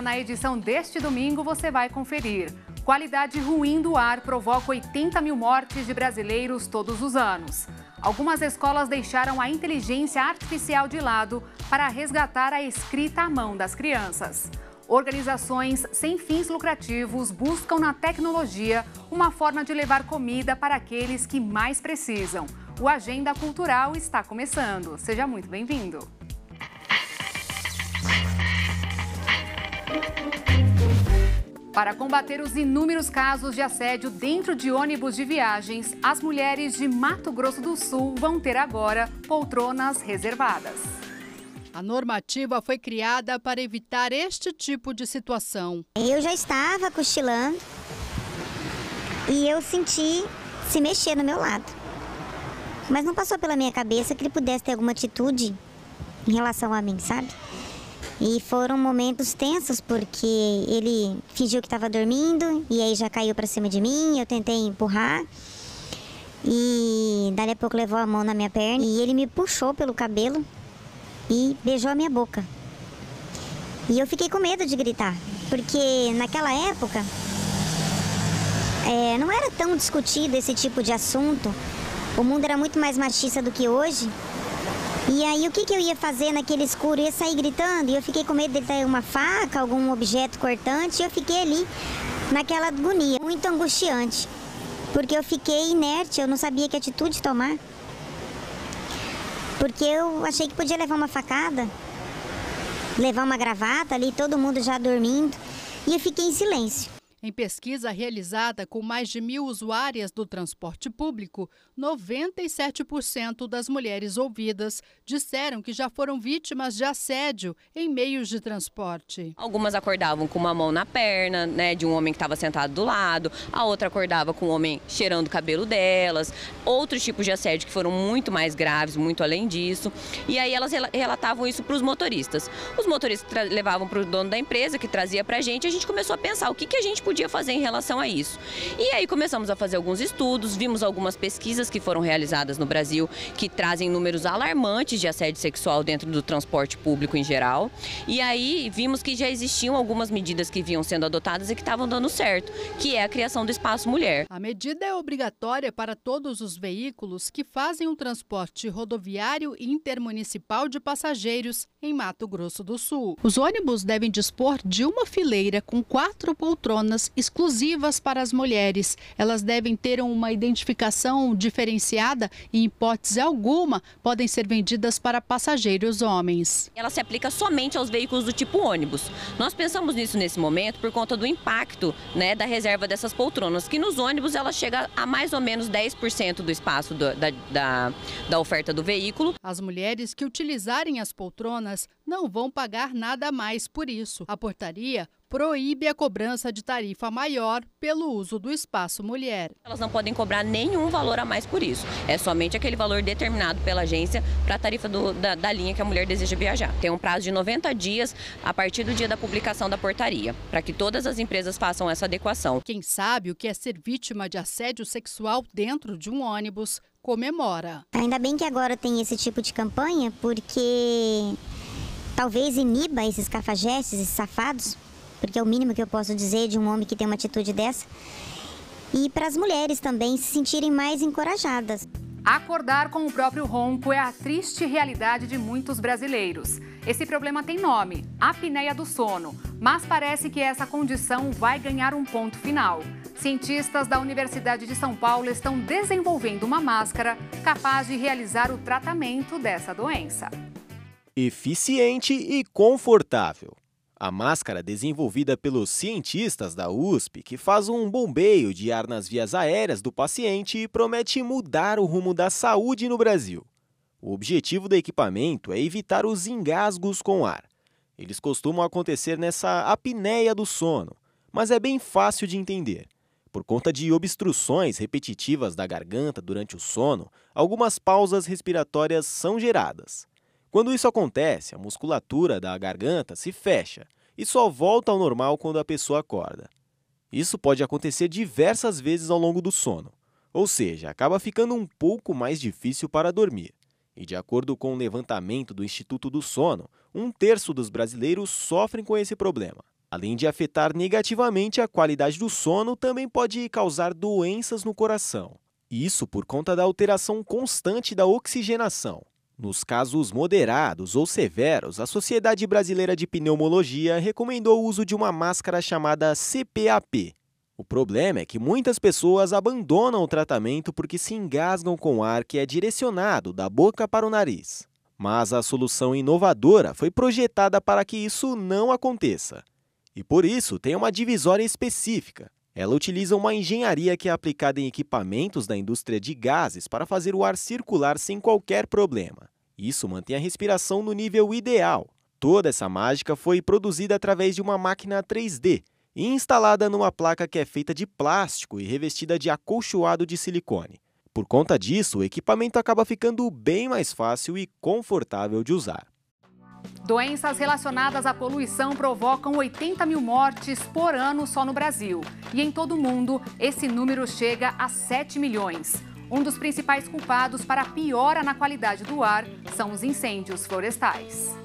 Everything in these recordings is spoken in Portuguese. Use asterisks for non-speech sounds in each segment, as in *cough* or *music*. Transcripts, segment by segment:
na edição deste domingo, você vai conferir. Qualidade ruim do ar provoca 80 mil mortes de brasileiros todos os anos. Algumas escolas deixaram a inteligência artificial de lado para resgatar a escrita à mão das crianças. Organizações sem fins lucrativos buscam na tecnologia uma forma de levar comida para aqueles que mais precisam. O Agenda Cultural está começando. Seja muito bem-vindo. Para combater os inúmeros casos de assédio dentro de ônibus de viagens, as mulheres de Mato Grosso do Sul vão ter agora poltronas reservadas. A normativa foi criada para evitar este tipo de situação. Eu já estava cochilando e eu senti se mexer no meu lado. Mas não passou pela minha cabeça que ele pudesse ter alguma atitude em relação a mim, sabe? E foram momentos tensos porque ele fingiu que estava dormindo e aí já caiu para cima de mim, eu tentei empurrar. E dali a pouco levou a mão na minha perna e ele me puxou pelo cabelo e beijou a minha boca. E eu fiquei com medo de gritar, porque naquela época é, não era tão discutido esse tipo de assunto. O mundo era muito mais machista do que hoje e aí o que, que eu ia fazer naquele escuro? Eu ia sair gritando e eu fiquei com medo dele ter uma faca, algum objeto cortante, e eu fiquei ali naquela agonia, muito angustiante. Porque eu fiquei inerte, eu não sabia que atitude tomar. Porque eu achei que podia levar uma facada, levar uma gravata ali, todo mundo já dormindo. E eu fiquei em silêncio. Em pesquisa realizada com mais de mil usuárias do transporte público, 97% das mulheres ouvidas disseram que já foram vítimas de assédio em meios de transporte. Algumas acordavam com uma mão na perna, né, de um homem que estava sentado do lado, a outra acordava com um homem cheirando o cabelo delas, outros tipos de assédio que foram muito mais graves, muito além disso. E aí elas relatavam isso para os motoristas. Os motoristas levavam para o dono da empresa, que trazia para a gente, e a gente começou a pensar o que, que a gente podia fazer em relação a isso. E aí começamos a fazer alguns estudos, vimos algumas pesquisas que foram realizadas no Brasil que trazem números alarmantes de assédio sexual dentro do transporte público em geral. E aí vimos que já existiam algumas medidas que vinham sendo adotadas e que estavam dando certo, que é a criação do espaço mulher. A medida é obrigatória para todos os veículos que fazem o transporte rodoviário intermunicipal de passageiros em Mato Grosso do Sul. Os ônibus devem dispor de uma fileira com quatro poltronas exclusivas para as mulheres. Elas devem ter uma identificação diferenciada e, em hipótese alguma, podem ser vendidas para passageiros homens. Ela se aplica somente aos veículos do tipo ônibus. Nós pensamos nisso nesse momento por conta do impacto né, da reserva dessas poltronas, que nos ônibus ela chega a mais ou menos 10% do espaço do, da, da, da oferta do veículo. As mulheres que utilizarem as poltronas não vão pagar nada mais por isso. A portaria proíbe a cobrança de tarifa maior pelo uso do espaço mulher. Elas não podem cobrar nenhum valor a mais por isso. É somente aquele valor determinado pela agência para a tarifa do, da, da, linha que a mulher deseja viajar. Tem um prazo de 90 dias a partir do dia da publicação da portaria, para que todas as empresas façam essa adequação. Quem sabe o que é ser vítima de assédio sexual dentro de um ônibus comemora. Ainda bem que agora tem esse tipo de campanha, porque talvez iniba esses cafajestes, esses safados, porque é o mínimo que eu posso dizer de um homem que tem uma atitude dessa. E para as mulheres também se sentirem mais encorajadas. Acordar com o próprio ronco é a triste realidade de muitos brasileiros. Esse problema tem nome, apneia do sono, mas parece que essa condição vai ganhar um ponto final. Cientistas da Universidade de São Paulo estão desenvolvendo uma máscara capaz de realizar o tratamento dessa doença. Eficiente e confortável. A máscara desenvolvida pelos cientistas da USP, que faz um bombeio de ar nas vias aéreas do paciente e promete mudar o rumo da saúde no Brasil. O objetivo do equipamento é evitar os engasgos com ar. Eles costumam acontecer nessa apneia do sono, mas é bem fácil de entender. Por conta de obstruções repetitivas da garganta durante o sono, algumas pausas respiratórias são geradas. Quando isso acontece, a musculatura da garganta se fecha e só volta ao normal quando a pessoa acorda. Isso pode acontecer diversas vezes ao longo do sono, ou seja, acaba ficando um pouco mais difícil para dormir. E de acordo com o um levantamento do Instituto do Sono, um terço dos brasileiros sofrem com esse problema. Além de afetar negativamente a qualidade do sono, também pode causar doenças no coração. Isso por conta da alteração constante da oxigenação, nos casos moderados ou severos, a Sociedade Brasileira de Pneumologia recomendou o uso de uma máscara chamada CPAP. O problema é que muitas pessoas abandonam o tratamento porque se engasgam com ar que é direcionado da boca para o nariz. Mas a solução inovadora foi projetada para que isso não aconteça. E por isso tem uma divisória específica, ela utiliza uma engenharia que é aplicada em equipamentos da indústria de gases para fazer o ar circular sem qualquer problema. Isso mantém a respiração no nível ideal. Toda essa mágica foi produzida através de uma máquina 3D e instalada numa placa que é feita de plástico e revestida de acolchoado de silicone. Por conta disso, o equipamento acaba ficando bem mais fácil e confortável de usar. Doenças relacionadas à poluição provocam 80 mil mortes por ano só no Brasil. E em todo o mundo, esse número chega a 7 milhões. Um dos principais culpados para a piora na qualidade do ar são os incêndios florestais.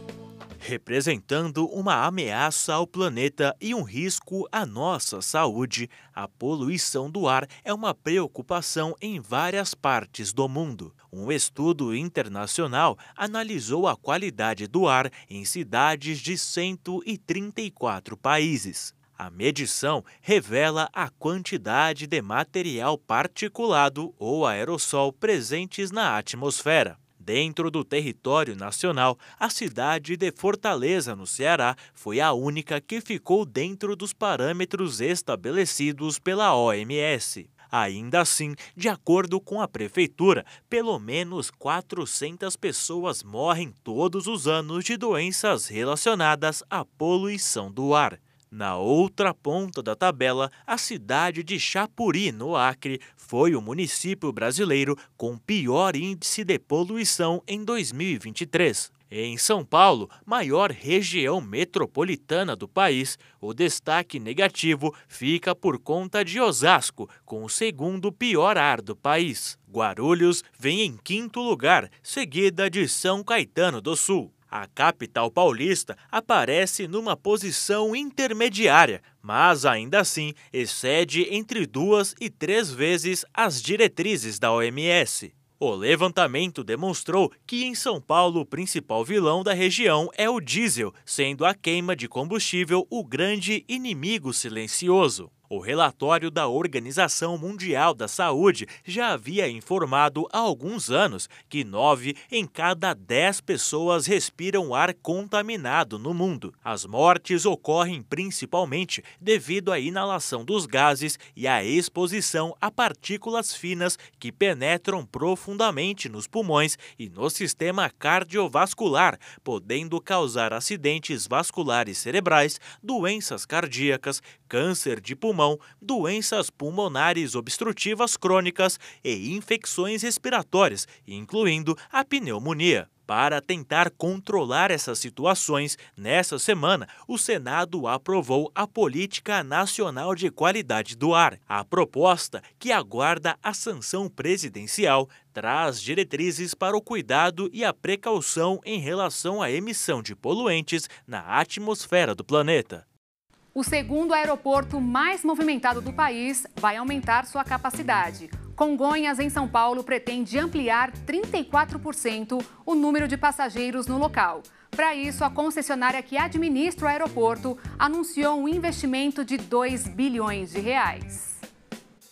Representando uma ameaça ao planeta e um risco à nossa saúde, a poluição do ar é uma preocupação em várias partes do mundo. Um estudo internacional analisou a qualidade do ar em cidades de 134 países. A medição revela a quantidade de material particulado ou aerossol presentes na atmosfera. Dentro do território nacional, a cidade de Fortaleza, no Ceará, foi a única que ficou dentro dos parâmetros estabelecidos pela OMS. Ainda assim, de acordo com a prefeitura, pelo menos 400 pessoas morrem todos os anos de doenças relacionadas à poluição do ar. Na outra ponta da tabela, a cidade de Chapuri, no Acre, foi o município brasileiro com pior índice de poluição em 2023. Em São Paulo, maior região metropolitana do país, o destaque negativo fica por conta de Osasco, com o segundo pior ar do país. Guarulhos vem em quinto lugar, seguida de São Caetano do Sul. A capital paulista aparece numa posição intermediária, mas ainda assim excede entre duas e três vezes as diretrizes da OMS. O levantamento demonstrou que em São Paulo o principal vilão da região é o diesel, sendo a queima de combustível o grande inimigo silencioso. O relatório da Organização Mundial da Saúde já havia informado há alguns anos que nove em cada dez pessoas respiram ar contaminado no mundo. As mortes ocorrem principalmente devido à inalação dos gases e à exposição a partículas finas que penetram profundamente nos pulmões e no sistema cardiovascular, podendo causar acidentes vasculares cerebrais, doenças cardíacas, câncer de pulmão, doenças pulmonares obstrutivas crônicas e infecções respiratórias, incluindo a pneumonia. Para tentar controlar essas situações, nessa semana, o Senado aprovou a Política Nacional de Qualidade do Ar. A proposta, que aguarda a sanção presidencial, traz diretrizes para o cuidado e a precaução em relação à emissão de poluentes na atmosfera do planeta. O segundo aeroporto mais movimentado do país vai aumentar sua capacidade. Congonhas, em São Paulo, pretende ampliar 34% o número de passageiros no local. Para isso, a concessionária que administra o aeroporto anunciou um investimento de 2 bilhões de reais.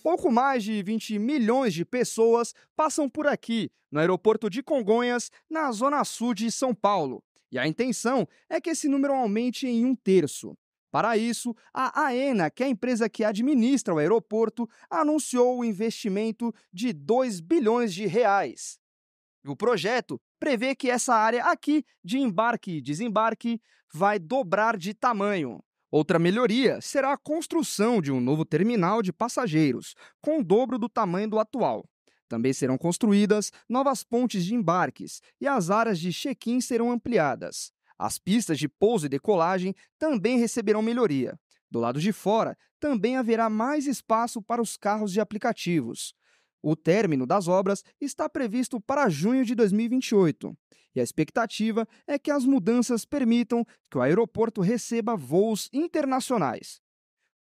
Pouco mais de 20 milhões de pessoas passam por aqui, no aeroporto de Congonhas, na zona sul de São Paulo. E a intenção é que esse número aumente em um terço. Para isso, a AENA, que é a empresa que administra o aeroporto, anunciou o investimento de 2 bilhões de reais. O projeto prevê que essa área aqui de embarque e desembarque vai dobrar de tamanho. Outra melhoria será a construção de um novo terminal de passageiros, com o dobro do tamanho do atual. Também serão construídas novas pontes de embarques e as áreas de check-in serão ampliadas. As pistas de pouso e decolagem também receberão melhoria. Do lado de fora, também haverá mais espaço para os carros de aplicativos. O término das obras está previsto para junho de 2028, e a expectativa é que as mudanças permitam que o aeroporto receba voos internacionais.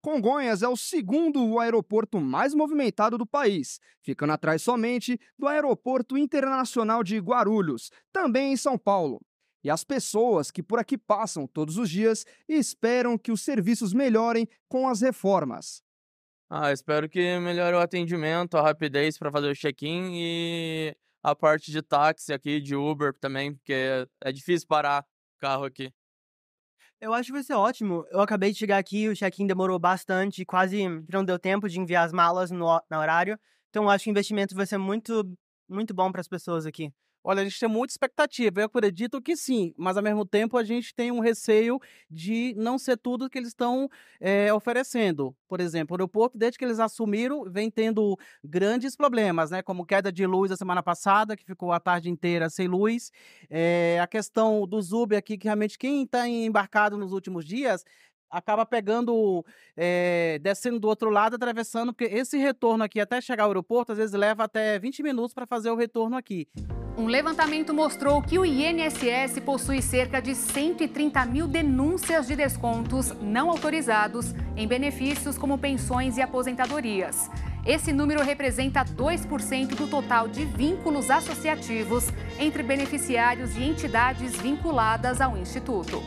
Congonhas é o segundo aeroporto mais movimentado do país, ficando atrás somente do Aeroporto Internacional de Guarulhos, também em São Paulo e as pessoas que por aqui passam todos os dias e esperam que os serviços melhorem com as reformas. Ah, espero que melhore o atendimento, a rapidez para fazer o check-in e a parte de táxi aqui, de Uber também, porque é difícil parar carro aqui. Eu acho que vai ser ótimo. Eu acabei de chegar aqui, o check-in demorou bastante, quase não deu tempo de enviar as malas no, no horário. Então, acho que o investimento vai ser muito, muito bom para as pessoas aqui. Olha, a gente tem muita expectativa, eu acredito que sim, mas ao mesmo tempo a gente tem um receio de não ser tudo que eles estão é, oferecendo. Por exemplo, o aeroporto, desde que eles assumiram, vem tendo grandes problemas, né? Como queda de luz a semana passada, que ficou a tarde inteira sem luz. É, a questão do Uber aqui, que realmente quem está embarcado nos últimos dias acaba pegando, é, descendo do outro lado, atravessando, porque esse retorno aqui até chegar ao aeroporto, às vezes leva até 20 minutos para fazer o retorno aqui. Um levantamento mostrou que o INSS possui cerca de 130 mil denúncias de descontos não autorizados em benefícios como pensões e aposentadorias. Esse número representa 2% do total de vínculos associativos entre beneficiários e entidades vinculadas ao Instituto.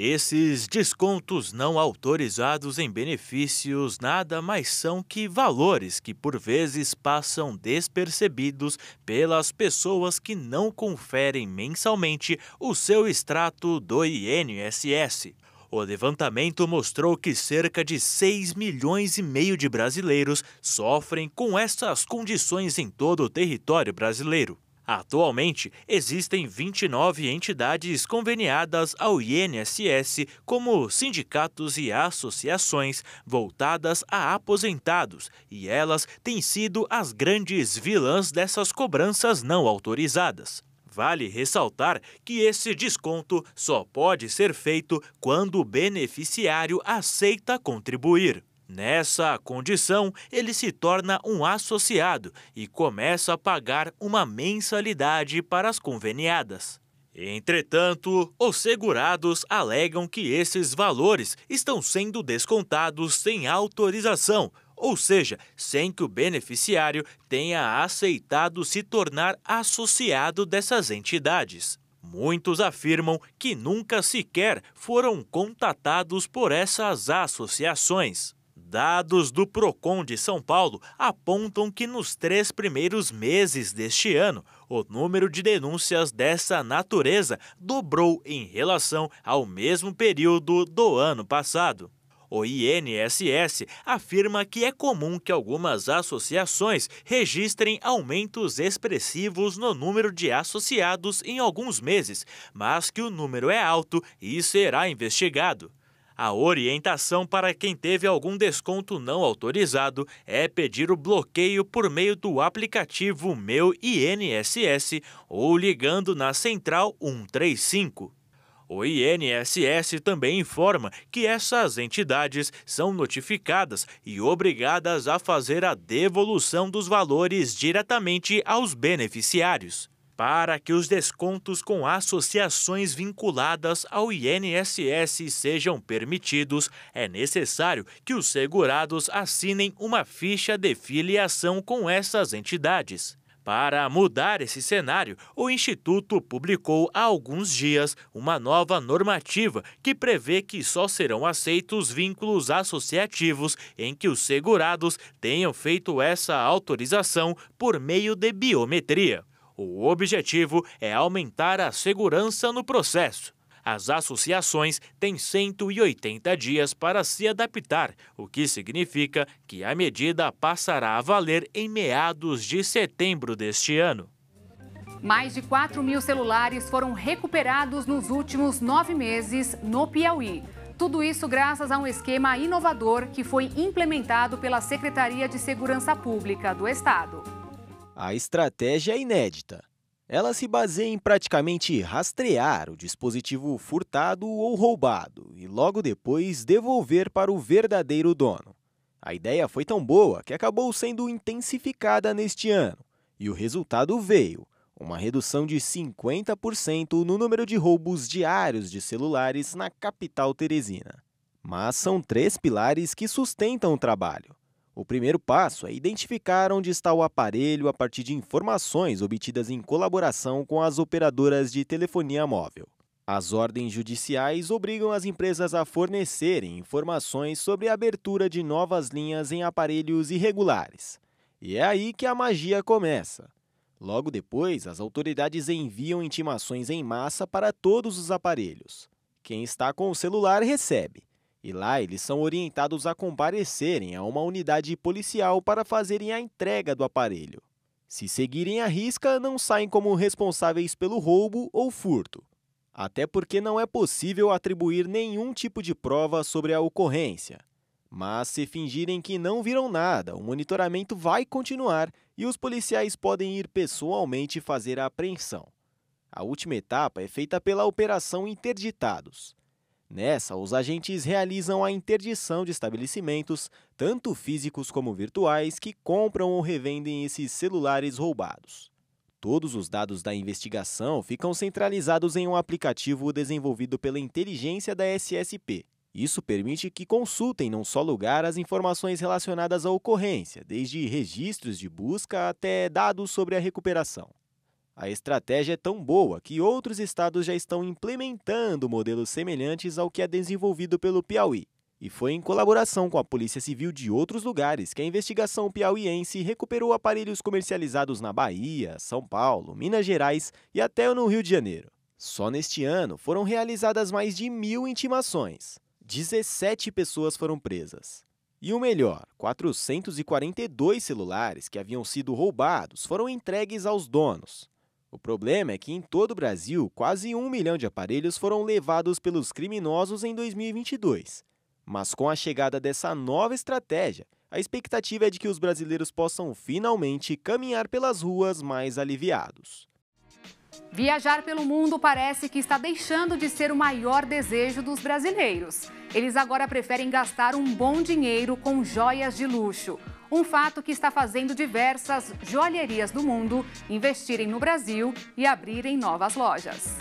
Esses descontos não autorizados em benefícios nada mais são que valores que por vezes passam despercebidos pelas pessoas que não conferem mensalmente o seu extrato do INSS. O levantamento mostrou que cerca de 6 milhões e meio de brasileiros sofrem com essas condições em todo o território brasileiro. Atualmente, existem 29 entidades conveniadas ao INSS como sindicatos e associações voltadas a aposentados, e elas têm sido as grandes vilãs dessas cobranças não autorizadas. Vale ressaltar que esse desconto só pode ser feito quando o beneficiário aceita contribuir. Nessa condição, ele se torna um associado e começa a pagar uma mensalidade para as conveniadas. Entretanto, os segurados alegam que esses valores estão sendo descontados sem autorização, ou seja, sem que o beneficiário tenha aceitado se tornar associado dessas entidades. Muitos afirmam que nunca sequer foram contatados por essas associações. Dados do Procon de São Paulo apontam que nos três primeiros meses deste ano, o número de denúncias dessa natureza dobrou em relação ao mesmo período do ano passado. O INSS afirma que é comum que algumas associações registrem aumentos expressivos no número de associados em alguns meses, mas que o número é alto e será investigado. A orientação para quem teve algum desconto não autorizado é pedir o bloqueio por meio do aplicativo Meu INSS ou ligando na Central 135. O INSS também informa que essas entidades são notificadas e obrigadas a fazer a devolução dos valores diretamente aos beneficiários para que os descontos com associações vinculadas ao INSS sejam permitidos, é necessário que os segurados assinem uma ficha de filiação com essas entidades. Para mudar esse cenário, o Instituto publicou há alguns dias uma nova normativa que prevê que só serão aceitos vínculos associativos em que os segurados tenham feito essa autorização por meio de biometria. O objetivo é aumentar a segurança no processo. As associações têm 180 dias para se adaptar, o que significa que a medida passará a valer em meados de setembro deste ano. Mais de 4 mil celulares foram recuperados nos últimos nove meses no Piauí. Tudo isso graças a um esquema inovador que foi implementado pela Secretaria de Segurança Pública do Estado. A estratégia é inédita. Ela se baseia em praticamente rastrear o dispositivo furtado ou roubado e logo depois devolver para o verdadeiro dono. A ideia foi tão boa que acabou sendo intensificada neste ano, e o resultado veio: uma redução de 50% no número de roubos diários de celulares na capital teresina. Mas são três pilares que sustentam o trabalho: o primeiro passo é identificar onde está o aparelho a partir de informações obtidas em colaboração com as operadoras de telefonia móvel. As ordens judiciais obrigam as empresas a fornecerem informações sobre a abertura de novas linhas em aparelhos irregulares. E é aí que a magia começa. Logo depois, as autoridades enviam intimações em massa para todos os aparelhos. Quem está com o celular recebe, e lá eles são orientados a comparecerem a uma unidade policial para fazerem a entrega do aparelho. Se seguirem a risca, não saem como responsáveis pelo roubo ou furto. Até porque não é possível atribuir nenhum tipo de prova sobre a ocorrência. Mas se fingirem que não viram nada, o monitoramento vai continuar e os policiais podem ir pessoalmente fazer a apreensão. A última etapa é feita pela Operação Interditados. Nessa, os agentes realizam a interdição de estabelecimentos, tanto físicos como virtuais, que compram ou revendem esses celulares roubados. Todos os dados da investigação ficam centralizados em um aplicativo desenvolvido pela inteligência da SSP. Isso permite que consultem num só lugar as informações relacionadas à ocorrência, desde registros de busca até dados sobre a recuperação. A estratégia é tão boa que outros estados já estão implementando modelos semelhantes ao que é desenvolvido pelo Piauí. E foi em colaboração com a Polícia Civil de outros lugares que a investigação piauiense recuperou aparelhos comercializados na Bahia, São Paulo, Minas Gerais e até no Rio de Janeiro. Só neste ano foram realizadas mais de mil intimações. 17 pessoas foram presas. E o melhor, 442 celulares que haviam sido roubados foram entregues aos donos. O problema é que em todo o Brasil, quase um milhão de aparelhos foram levados pelos criminosos em 2022. Mas com a chegada dessa nova estratégia, a expectativa é de que os brasileiros possam finalmente caminhar pelas ruas mais aliviados. Viajar pelo mundo parece que está deixando de ser o maior desejo dos brasileiros. Eles agora preferem gastar um bom dinheiro com joias de luxo. Um fato que está fazendo diversas joalherias do mundo investirem no Brasil e abrirem novas lojas.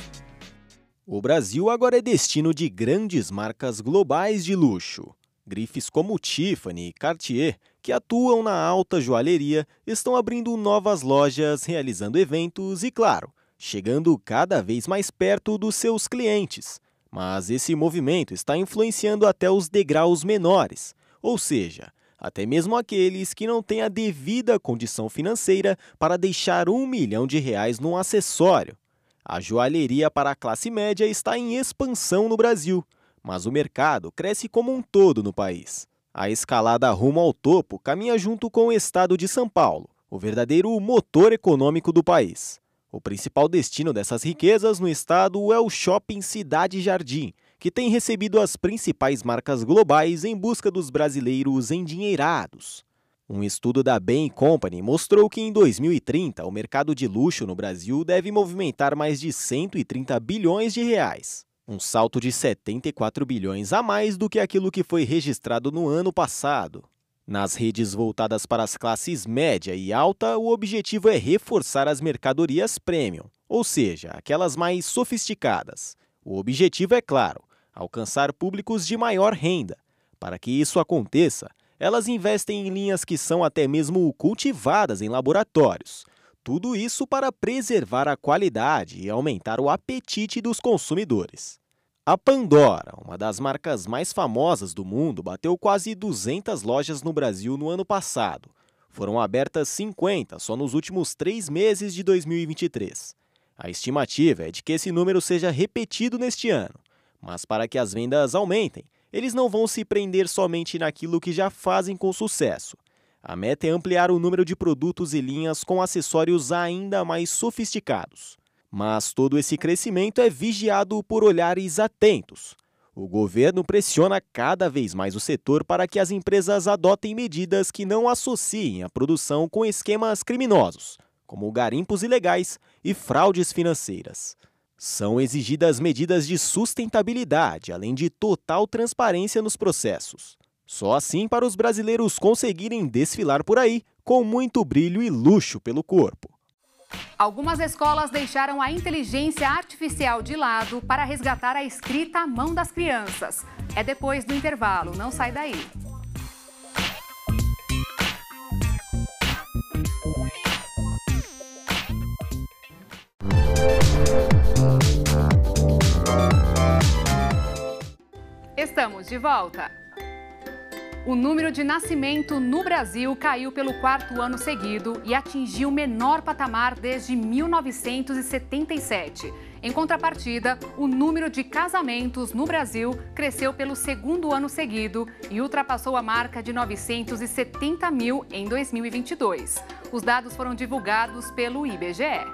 O Brasil agora é destino de grandes marcas globais de luxo. Grifes como Tiffany e Cartier, que atuam na alta joalheria, estão abrindo novas lojas, realizando eventos e, claro, chegando cada vez mais perto dos seus clientes. Mas esse movimento está influenciando até os degraus menores, ou seja, até mesmo aqueles que não têm a devida condição financeira para deixar um milhão de reais num acessório. A joalheria para a classe média está em expansão no Brasil, mas o mercado cresce como um todo no país. A escalada rumo ao topo caminha junto com o estado de São Paulo, o verdadeiro motor econômico do país. O principal destino dessas riquezas no estado é o shopping Cidade Jardim, que tem recebido as principais marcas globais em busca dos brasileiros endinheirados. Um estudo da Bain Company mostrou que em 2030 o mercado de luxo no Brasil deve movimentar mais de 130 bilhões de reais, um salto de 74 bilhões a mais do que aquilo que foi registrado no ano passado. Nas redes voltadas para as classes média e alta, o objetivo é reforçar as mercadorias premium, ou seja, aquelas mais sofisticadas. O objetivo é claro, alcançar públicos de maior renda. Para que isso aconteça, elas investem em linhas que são até mesmo cultivadas em laboratórios. Tudo isso para preservar a qualidade e aumentar o apetite dos consumidores. A Pandora, uma das marcas mais famosas do mundo, bateu quase 200 lojas no Brasil no ano passado. Foram abertas 50 só nos últimos três meses de 2023. A estimativa é de que esse número seja repetido neste ano. Mas para que as vendas aumentem, eles não vão se prender somente naquilo que já fazem com sucesso. A meta é ampliar o número de produtos e linhas com acessórios ainda mais sofisticados. Mas todo esse crescimento é vigiado por olhares atentos. O governo pressiona cada vez mais o setor para que as empresas adotem medidas que não associem a produção com esquemas criminosos, como garimpos ilegais e fraudes financeiras. São exigidas medidas de sustentabilidade, além de total transparência nos processos. Só assim para os brasileiros conseguirem desfilar por aí com muito brilho e luxo pelo corpo. Algumas escolas deixaram a inteligência artificial de lado para resgatar a escrita à mão das crianças. É depois do intervalo, não sai daí. Estamos de volta. O número de nascimento no Brasil caiu pelo quarto ano seguido e atingiu o menor patamar desde 1977. Em contrapartida, o número de casamentos no Brasil cresceu pelo segundo ano seguido e ultrapassou a marca de 970 mil em 2022. Os dados foram divulgados pelo IBGE.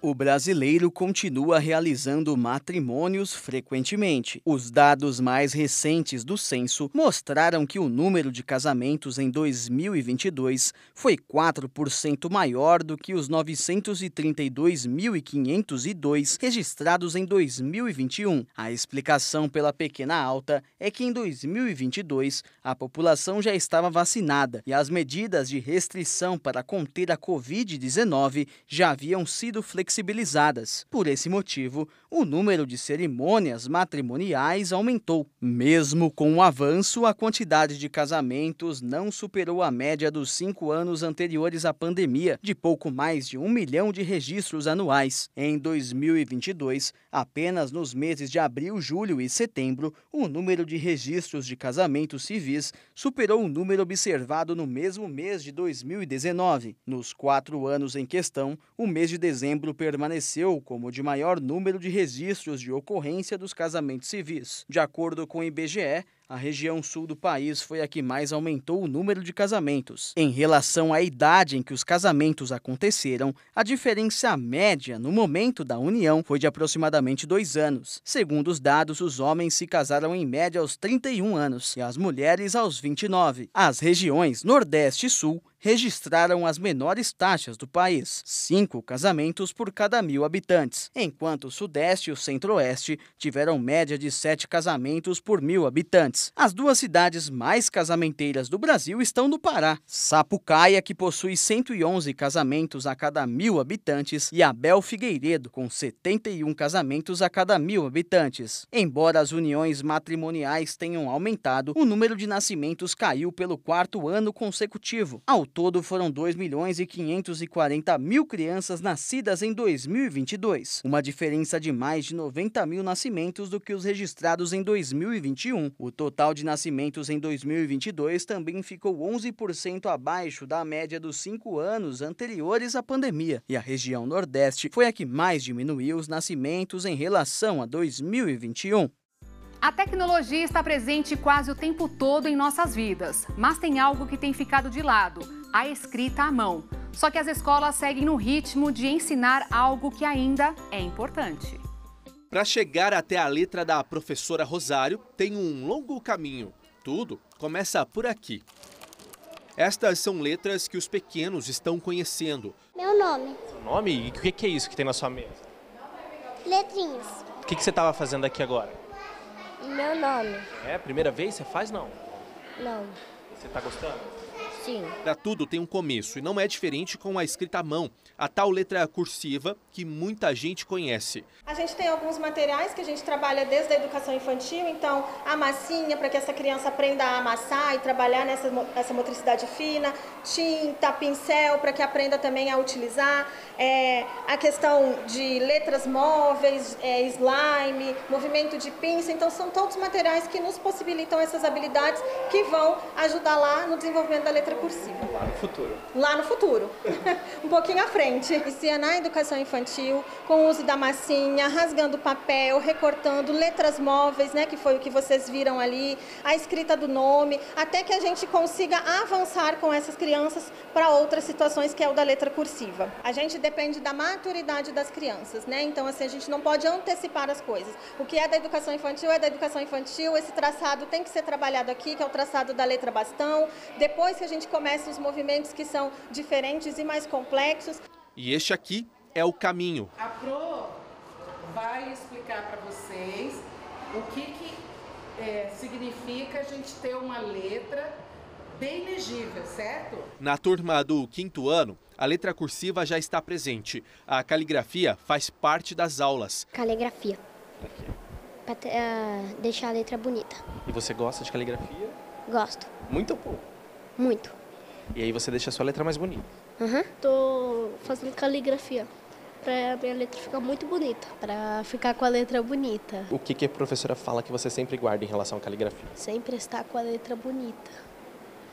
O brasileiro continua realizando matrimônios frequentemente. Os dados mais recentes do censo mostraram que o número de casamentos em 2022 foi 4% maior do que os 932.502 registrados em 2021. A explicação pela pequena alta é que em 2022 a população já estava vacinada e as medidas de restrição para conter a Covid-19 já haviam sido flexibilizadas flexibilizadas. Por esse motivo, o número de cerimônias matrimoniais aumentou. Mesmo com o avanço, a quantidade de casamentos não superou a média dos cinco anos anteriores à pandemia, de pouco mais de um milhão de registros anuais. Em 2022, apenas nos meses de abril, julho e setembro, o número de registros de casamentos civis superou o número observado no mesmo mês de 2019. Nos quatro anos em questão, o mês de dezembro permaneceu como de maior número de registros de ocorrência dos casamentos civis. De acordo com o IBGE, a região sul do país foi a que mais aumentou o número de casamentos. Em relação à idade em que os casamentos aconteceram, a diferença média no momento da união foi de aproximadamente dois anos. Segundo os dados, os homens se casaram em média aos 31 anos e as mulheres aos 29. As regiões Nordeste e Sul registraram as menores taxas do país, cinco casamentos por cada mil habitantes, enquanto o Sudeste e o Centro-Oeste tiveram média de sete casamentos por mil habitantes. As duas cidades mais casamenteiras do Brasil estão no Pará: Sapucaia, que possui 111 casamentos a cada mil habitantes, e Abel Figueiredo, com 71 casamentos a cada mil habitantes. Embora as uniões matrimoniais tenham aumentado, o número de nascimentos caiu pelo quarto ano consecutivo. Ao todo, foram 2 milhões e 540 mil crianças nascidas em 2022, uma diferença de mais de 90 mil nascimentos do que os registrados em 2021. O total total de nascimentos em 2022 também ficou 11% abaixo da média dos cinco anos anteriores à pandemia, e a região Nordeste foi a que mais diminuiu os nascimentos em relação a 2021. A tecnologia está presente quase o tempo todo em nossas vidas, mas tem algo que tem ficado de lado: a escrita à mão. Só que as escolas seguem no ritmo de ensinar algo que ainda é importante. Para chegar até a letra da professora Rosário, tem um longo caminho. Tudo começa por aqui. Estas são letras que os pequenos estão conhecendo. Meu nome. Seu nome? E o que é isso que tem na sua mesa? Letrinhas. O que, você estava fazendo aqui agora? Meu nome. É a primeira vez? Você faz não? Não. Você está gostando? Sim. Para tudo tem um começo e não é diferente com a escrita à mão a tal letra cursiva que muita gente conhece. A gente tem alguns materiais que a gente trabalha desde a educação infantil, então a massinha para que essa criança aprenda a amassar e trabalhar nessa essa motricidade fina, tinta, pincel para que aprenda também a utilizar, é, a questão de letras móveis, é, slime, movimento de pinça, então são todos materiais que nos possibilitam essas habilidades que vão ajudar lá no desenvolvimento da letra cursiva. Lá no futuro. Lá no futuro, *laughs* um pouquinho à frente gente. Iniciar é a educação infantil com o uso da massinha, rasgando papel, recortando letras móveis, né, que foi o que vocês viram ali, a escrita do nome, até que a gente consiga avançar com essas crianças para outras situações que é o da letra cursiva. A gente depende da maturidade das crianças, né? Então assim a gente não pode antecipar as coisas. O que é da educação infantil é da educação infantil. Esse traçado tem que ser trabalhado aqui, que é o traçado da letra bastão. Depois que a gente começa os movimentos que são diferentes e mais complexos, e este aqui é o caminho. A Pro vai explicar para vocês o que, que é, significa a gente ter uma letra bem legível, certo? Na turma do quinto ano, a letra cursiva já está presente. A caligrafia faz parte das aulas. Caligrafia. Para uh, ah, deixar a letra bonita. E você gosta de caligrafia? Gosto. Muito ou pouco? Muito. E aí você deixa a sua letra mais bonita? Uhum. Tô fazendo caligrafia para a minha letra ficar muito bonita. Para ficar com a letra bonita. O que, que a professora fala que você sempre guarda em relação à caligrafia? Sempre estar com a letra bonita.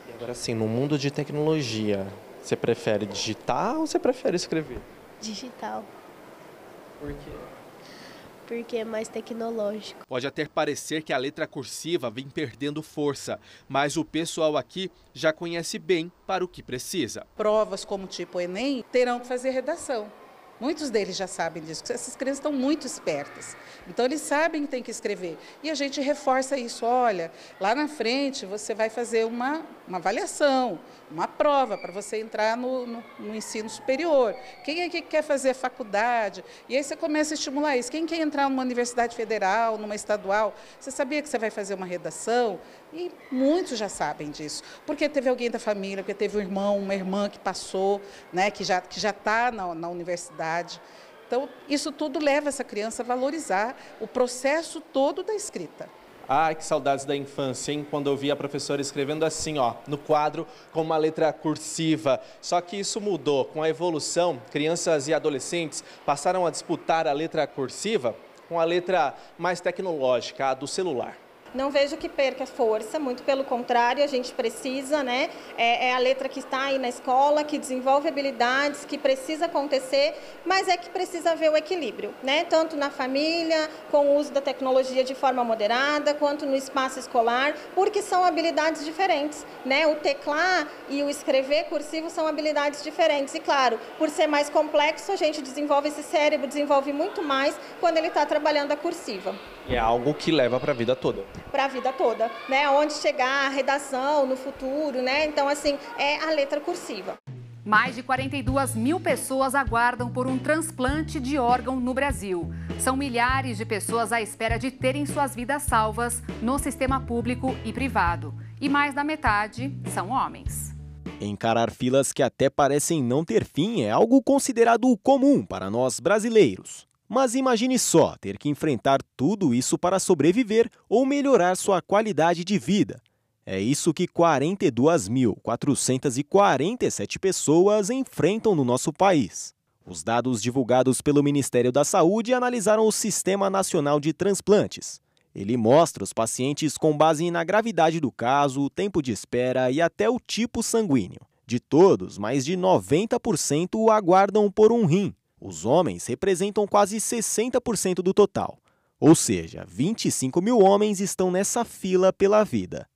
E agora sim, no mundo de tecnologia, você prefere digitar ou você prefere escrever? Digital. Por quê? porque é mais tecnológico. Pode até parecer que a letra cursiva vem perdendo força, mas o pessoal aqui já conhece bem para o que precisa. Provas como tipo Enem terão que fazer redação. Muitos deles já sabem disso, essas crianças estão muito espertas. Então, eles sabem que tem que escrever. E a gente reforça isso. Olha, lá na frente você vai fazer uma, uma avaliação, uma prova para você entrar no, no, no, ensino superior. Quem é que quer fazer faculdade? E aí você começa a estimular isso. Quem quer entrar numa universidade federal, numa estadual? Você sabia que você vai fazer uma redação? E muitos já sabem disso, porque teve alguém da família, porque teve um irmão, uma irmã que passou, né, que já está que já tá na, na universidade. Então, isso tudo leva essa criança a valorizar o processo todo da escrita. Ah, que saudades da infância, hein? Quando eu via a professora escrevendo assim, ó, no quadro, com uma letra cursiva. Só que isso mudou. Com a evolução, crianças e adolescentes passaram a disputar a letra cursiva com a letra mais tecnológica, a do celular. Não vejo que perca força, muito pelo contrário, a gente precisa, né? É, é a letra que está aí na escola, que desenvolve habilidades, que precisa acontecer, mas é que precisa haver o equilíbrio, né? Tanto na família, com o uso da tecnologia de forma moderada, quanto no espaço escolar, porque são habilidades diferentes, né? O teclar e o escrever cursivo são habilidades diferentes. E claro, por ser mais complexo, a gente desenvolve esse cérebro, desenvolve muito mais quando ele está trabalhando a cursiva é algo que leva para a vida toda. Para a vida toda, né? Onde chegar a redação no futuro, né? Então, assim, é a letra cursiva. Mais de 42 mil pessoas aguardam por um transplante de órgão no Brasil. São milhares de pessoas à espera de terem suas vidas salvas no sistema público e privado. E mais da metade são homens. Encarar filas que até parecem não ter fim é algo considerado comum para nós brasileiros. Mas imagine só ter que enfrentar tudo isso para sobreviver ou melhorar sua qualidade de vida. É isso que 42.447 pessoas enfrentam no nosso país. Os dados divulgados pelo Ministério da Saúde analisaram o Sistema Nacional de Transplantes. Ele mostra os pacientes com base na gravidade do caso, o tempo de espera e até o tipo sanguíneo. De todos, mais de 90% aguardam por um rim, os homens representam quase 60% do total, ou seja, 25 mil homens estão nessa fila pela vida.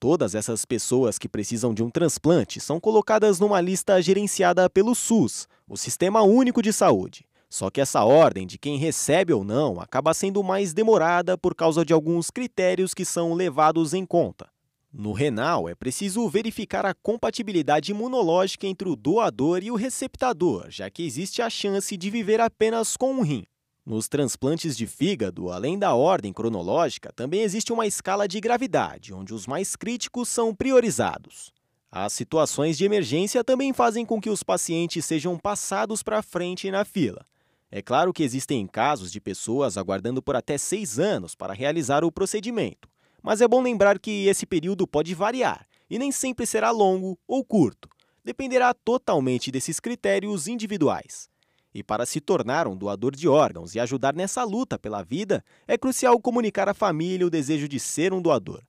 Todas essas pessoas que precisam de um transplante são colocadas numa lista gerenciada pelo SUS, o Sistema Único de Saúde. Só que essa ordem de quem recebe ou não acaba sendo mais demorada por causa de alguns critérios que são levados em conta. No renal, é preciso verificar a compatibilidade imunológica entre o doador e o receptador, já que existe a chance de viver apenas com um rim. Nos transplantes de fígado, além da ordem cronológica, também existe uma escala de gravidade, onde os mais críticos são priorizados. As situações de emergência também fazem com que os pacientes sejam passados para frente na fila. É claro que existem casos de pessoas aguardando por até seis anos para realizar o procedimento. Mas é bom lembrar que esse período pode variar e nem sempre será longo ou curto. Dependerá totalmente desses critérios individuais. E para se tornar um doador de órgãos e ajudar nessa luta pela vida, é crucial comunicar à família o desejo de ser um doador.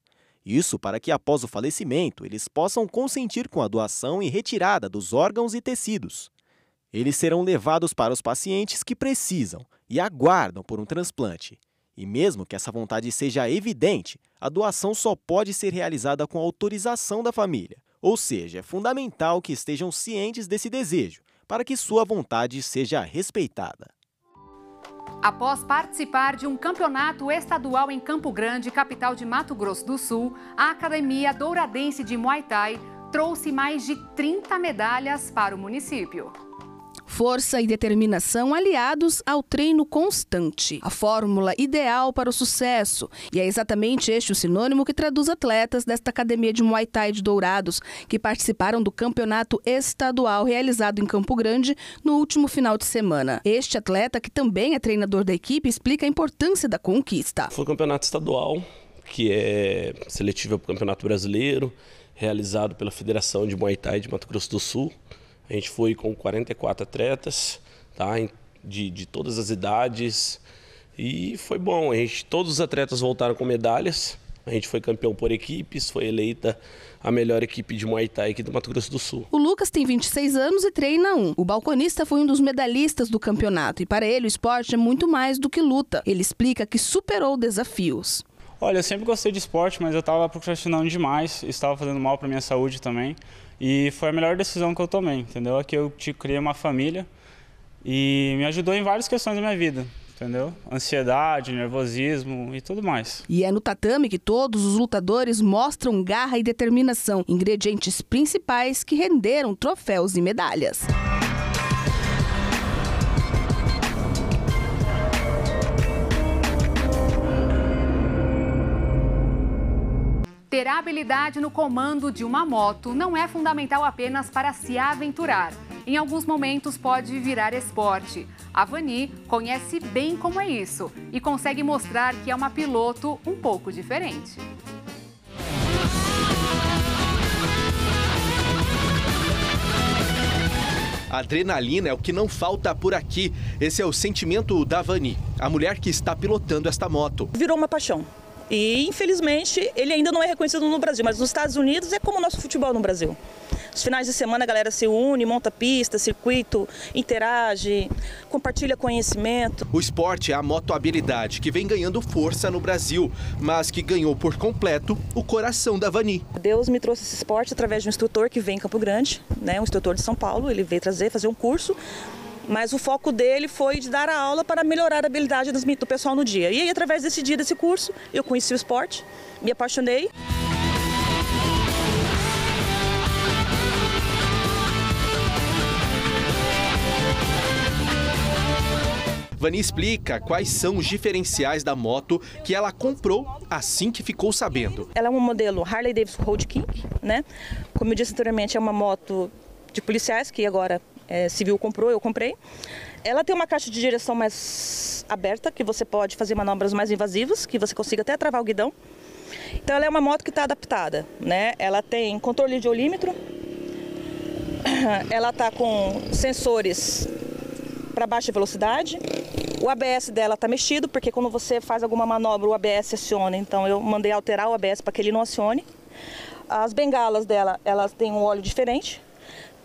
Isso para que após o falecimento eles possam consentir com a doação e retirada dos órgãos e tecidos. Eles serão levados para os pacientes que precisam e aguardam por um transplante. E mesmo que essa vontade seja evidente, a doação só pode ser realizada com autorização da família. Ou seja, é fundamental que estejam cientes desse desejo, para que sua vontade seja respeitada. Após participar de um campeonato estadual em Campo Grande, capital de Mato Grosso do Sul, a Academia Douradense de Muay Thai trouxe mais de 30 medalhas para o município. Força e determinação aliados ao treino constante. A fórmula ideal para o sucesso. E é exatamente este o sinônimo que traduz atletas desta academia de Muay Thai de Dourados, que participaram do campeonato estadual realizado em Campo Grande no último final de semana. Este atleta, que também é treinador da equipe, explica a importância da conquista. Foi o campeonato estadual, que é seletivo para o Campeonato Brasileiro, realizado pela Federação de Muay Thai de Mato Grosso do Sul. A gente foi com 44 atletas, tá? De, de todas as idades. E foi bom. A gente, todos os atletas voltaram com medalhas. A gente foi campeão por equipes, foi eleita a melhor equipe de Muay Thai aqui do Mato Grosso do Sul. O Lucas tem 26 anos e treina um. O balconista foi um dos medalhistas do campeonato e para ele o esporte é muito mais do que luta. Ele explica que superou desafios. Olha, eu sempre gostei de esporte, mas eu estava procrastinando demais, estava fazendo mal para minha saúde também. E foi a melhor decisão que eu tomei, entendeu? Aqui é eu te criei uma família e me ajudou em várias questões da minha vida entendeu? Ansiedade, nervosismo e tudo mais. E é no tatame que todos os lutadores mostram garra e determinação, ingredientes principais que renderam troféus e medalhas. Ter habilidade no comando de uma moto não é fundamental apenas para se aventurar. Em alguns momentos pode virar esporte. A Vani conhece bem como é isso e consegue mostrar que é uma piloto um pouco diferente. Adrenalina é o que não falta por aqui. Esse é o sentimento da Vani, a mulher que está pilotando esta moto. Virou uma paixão e infelizmente ele ainda não é reconhecido no Brasil, mas nos Estados Unidos é como o nosso futebol no Brasil. Os finais de semana a galera se une, monta pista, circuito, interage, compartilha conhecimento. O esporte é a motoabilidade que vem ganhando força no Brasil, mas que ganhou por completo o coração da Vani. Deus me trouxe esse esporte através de um instrutor que vem em Campo Grande, né, um instrutor de São Paulo. Ele veio trazer, fazer um curso mas o foco dele foi de dar a aula para melhorar a habilidade do pessoal no dia. E aí, através desse dia, desse curso, eu conheci o esporte, me apaixonei. Vani explica quais são os diferenciais da moto que ela comprou assim que ficou sabendo. Ela é um modelo Harley Davidson Road King, né? Como eu disse anteriormente, é uma moto de policiais que agora é, civil comprou, eu comprei. Ela tem uma caixa de direção mais aberta, que você pode fazer manobras mais invasivas, que você consiga até travar o guidão. Então ela é uma moto que está adaptada, né? Ela tem controle de olímetro, ela está com sensores para baixa velocidade. O ABS dela está mexido, porque quando você faz alguma manobra, o ABS aciona. Então eu mandei alterar o ABS para que ele não acione. As bengalas dela, elas têm um óleo diferente,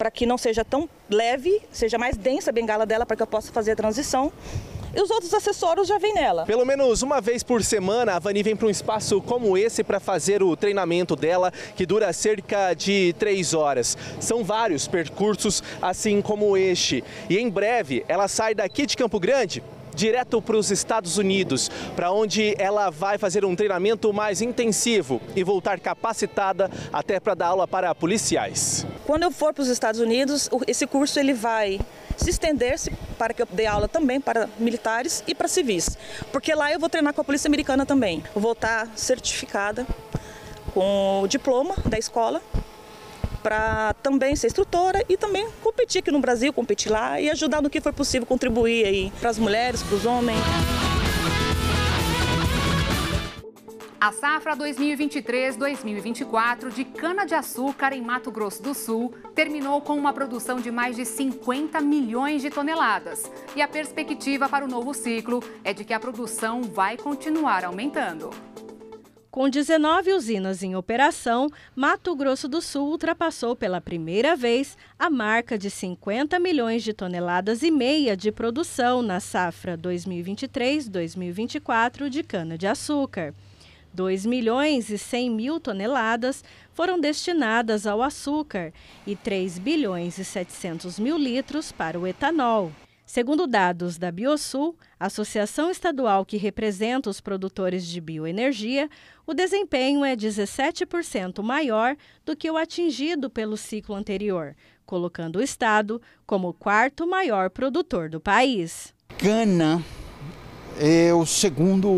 para que não seja tão leve, seja mais densa a bengala dela para que eu possa fazer a transição e os outros acessórios já vêm nela. Pelo menos uma vez por semana, a Vani vem para um espaço como esse para fazer o treinamento dela, que dura cerca de três horas. São vários percursos, assim como este. E em breve, ela sai daqui de Campo Grande direto para os Estados Unidos, para onde ela vai fazer um treinamento mais intensivo e voltar capacitada até para dar aula para policiais. Quando eu for para os Estados Unidos, esse curso ele vai se estender-se para que eu dê aula também para militares e para civis, porque lá eu vou treinar com a polícia americana também. vou estar tá certificada com o diploma da escola para também ser instrutora e também competir aqui no Brasil, competir lá e ajudar no que for possível, contribuir aí para as mulheres, para os homens. A safra 2023-2024 de cana-de-açúcar em Mato Grosso do Sul terminou com uma produção de mais de 50 milhões de toneladas. E a perspectiva para o novo ciclo é de que a produção vai continuar aumentando. Com 19 usinas em operação, Mato Grosso do Sul ultrapassou pela primeira vez a marca de 50 milhões de toneladas e meia de produção na safra 2023-2024 de cana-de-açúcar. 2 milhões e 100 mil toneladas foram destinadas ao açúcar e 3 bilhões e 700 mil litros para o etanol. Segundo dados da Biosul, associação estadual que representa os produtores de bioenergia, o desempenho é 17% maior do que o atingido pelo ciclo anterior, colocando o estado como o quarto maior produtor do país. Cana é o segundo,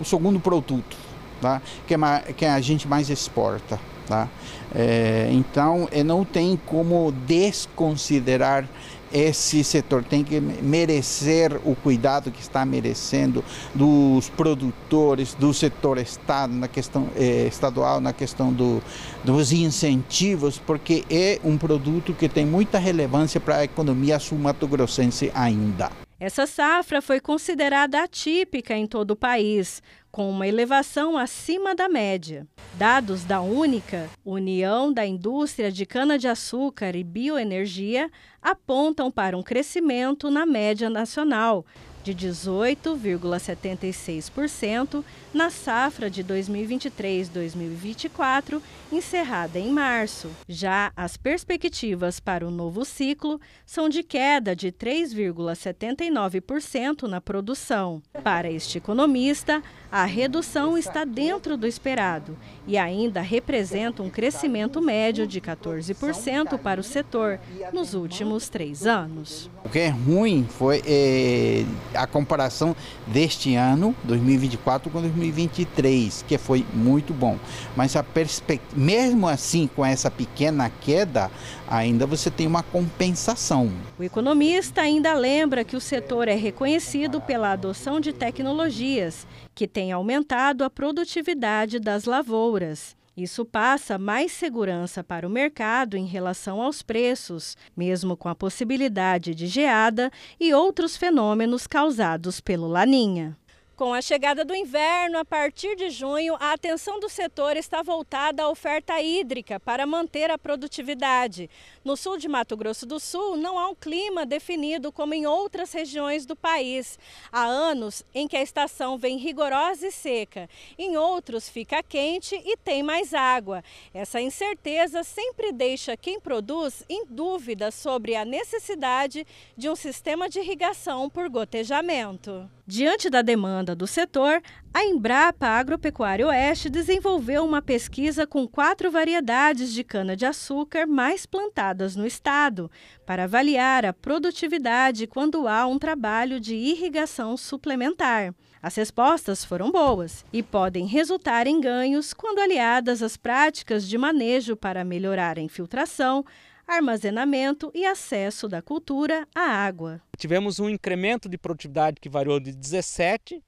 o segundo produto tá? que, é, que a gente mais exporta. Tá? É, então, não tem como desconsiderar esse setor tem que merecer o cuidado que está merecendo dos produtores, do setor Estado, na questão eh, estadual, na questão do, dos incentivos, porque é um produto que tem muita relevância para a economia sul-mato-grossense ainda. Essa safra foi considerada atípica em todo o país com uma elevação acima da média. Dados da Única, União da Indústria de Cana-de-Açúcar e Bioenergia, apontam para um crescimento na média nacional de 18,76% na safra de 2023-2024, encerrada em março. Já as perspectivas para o novo ciclo são de queda de 3,79% na produção. Para este economista, a redução está dentro do esperado e ainda representa um crescimento médio de 14% para o setor nos últimos três anos. O que é ruim foi é, a comparação deste ano, 2024, com 2023. 2023, que foi muito bom. Mas a perspectiva mesmo assim, com essa pequena queda, ainda você tem uma compensação. O economista ainda lembra que o setor é reconhecido pela adoção de tecnologias, que tem aumentado a produtividade das lavouras. Isso passa mais segurança para o mercado em relação aos preços, mesmo com a possibilidade de geada e outros fenômenos causados pelo Laninha. Com a chegada do inverno, a partir de junho, a atenção do setor está voltada à oferta hídrica para manter a produtividade. No sul de Mato Grosso do Sul, não há um clima definido como em outras regiões do país. Há anos em que a estação vem rigorosa e seca, em outros fica quente e tem mais água. Essa incerteza sempre deixa quem produz em dúvida sobre a necessidade de um sistema de irrigação por gotejamento. Diante da demanda do setor, a Embrapa Agropecuária Oeste desenvolveu uma pesquisa com quatro variedades de cana-de-açúcar mais plantadas no estado, para avaliar a produtividade quando há um trabalho de irrigação suplementar. As respostas foram boas e podem resultar em ganhos quando aliadas às práticas de manejo para melhorar a infiltração, armazenamento e acesso da cultura à água. Tivemos um incremento de produtividade que variou de 17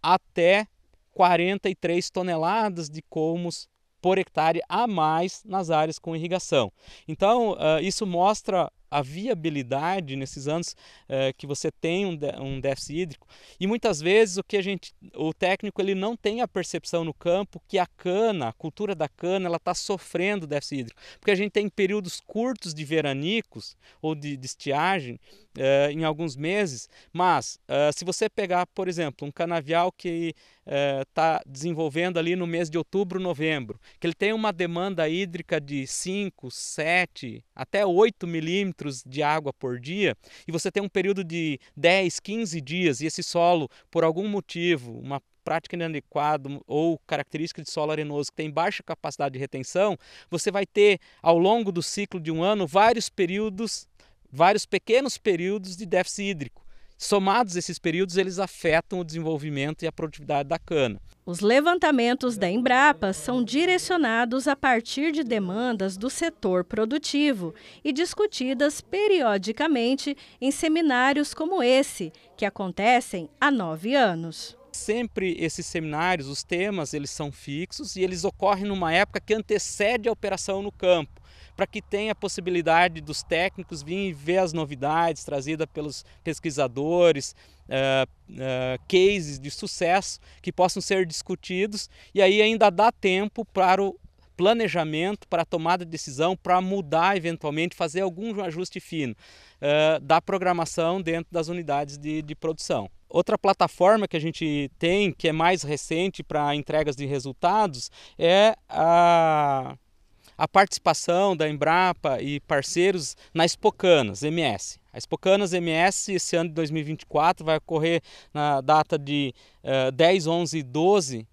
até 43 toneladas de colmos por hectare a mais nas áreas com irrigação. Então, ah, isso mostra a viabilidade nesses anos é, que você tem um, um déficit hídrico. E muitas vezes o que a gente, o técnico ele não tem a percepção no campo que a cana, a cultura da cana, ela está sofrendo déficit hídrico, porque a gente tem períodos curtos de veranicos ou de, de estiagem uh, em alguns meses, mas uh, se você pegar, por exemplo, um canavial que está eh, desenvolvendo ali no mês de outubro, novembro, que ele tem uma demanda hídrica de 5, 7, até 8 milímetros de água por dia, e você tem um período de 10, 15 dias, e esse solo, por algum motivo, uma prática inadequada ou característica de solo arenoso que tem baixa capacidade de retenção, você vai ter ao longo do ciclo de um ano vários períodos vários pequenos períodos de déficit hídrico. Somados esses períodos, eles afetam o desenvolvimento e a produtividade da cana. Os levantamentos da Embrapa são direcionados a partir de demandas do setor produtivo e discutidas periodicamente em seminários como esse, que acontecem há nove anos. Sempre esses seminários, os temas, eles são fixos e eles ocorrem numa época que antecede a operação no campo para que tenha a possibilidade dos técnicos virem ver as novidades trazidas pelos pesquisadores, uh, uh, cases de sucesso que possam ser discutidos e aí ainda dá tempo para o planejamento, para a tomada de decisão, para mudar eventualmente, fazer algum ajuste fino uh, da programação dentro das unidades de, de produção. Outra plataforma que a gente tem, que é mais recente para entregas de resultados, é a a participação da Embrapa e parceiros na Expocanas MS. A Expocanas MS, esse ano de 2024, vai ocorrer na data de uh, 10, 11 e 12 uh,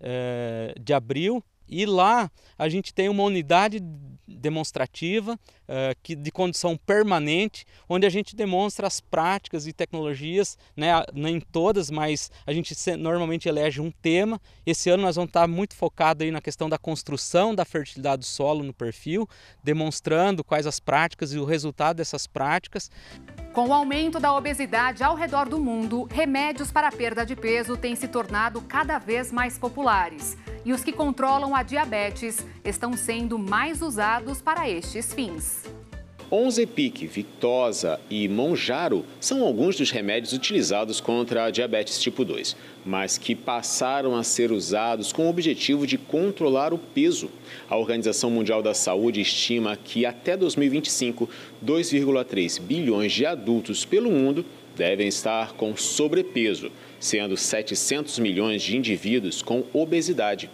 eh, de abril, e lá a gente tem uma unidade demonstrativa uh, que, de condição permanente, onde a gente demonstra as práticas e tecnologias, né, nem todas, mas a gente normalmente elege um tema. Esse ano nós vamos estar muito focado aí na questão da construção da fertilidade do solo no perfil, demonstrando quais as práticas e o resultado dessas práticas. Com o aumento da obesidade ao redor do mundo, remédios para perda de peso têm se tornado cada vez mais populares. E os que controlam a diabetes estão sendo mais usados para estes fins. Onzepic, Victosa e Monjaro são alguns dos remédios utilizados contra a diabetes tipo 2, mas que passaram a ser usados com o objetivo de controlar o peso. A Organização Mundial da Saúde estima que até 2025, 2,3 bilhões de adultos pelo mundo devem estar com sobrepeso, sendo 700 milhões de indivíduos com obesidade.